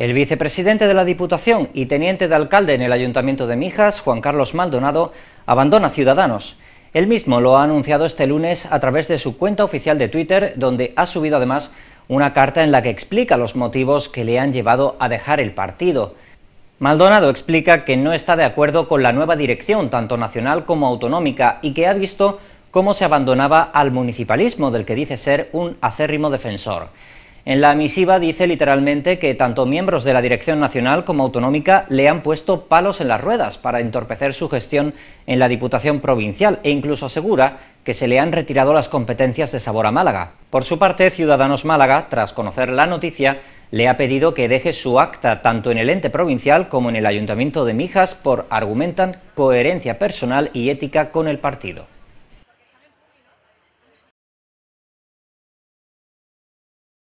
El vicepresidente de la Diputación y teniente de alcalde en el Ayuntamiento de Mijas, Juan Carlos Maldonado, abandona Ciudadanos. Él mismo lo ha anunciado este lunes a través de su cuenta oficial de Twitter, donde ha subido además una carta en la que explica los motivos que le han llevado a dejar el partido. Maldonado explica que no está de acuerdo con la nueva dirección, tanto nacional como autonómica, y que ha visto cómo se abandonaba al municipalismo, del que dice ser un acérrimo defensor. En la misiva dice literalmente que tanto miembros de la Dirección Nacional como Autonómica le han puesto palos en las ruedas para entorpecer su gestión en la Diputación Provincial e incluso asegura que se le han retirado las competencias de sabor a Málaga. Por su parte, Ciudadanos Málaga, tras conocer la noticia, le ha pedido que deje su acta tanto en el ente provincial como en el Ayuntamiento de Mijas por, argumentan, coherencia personal y ética con el partido.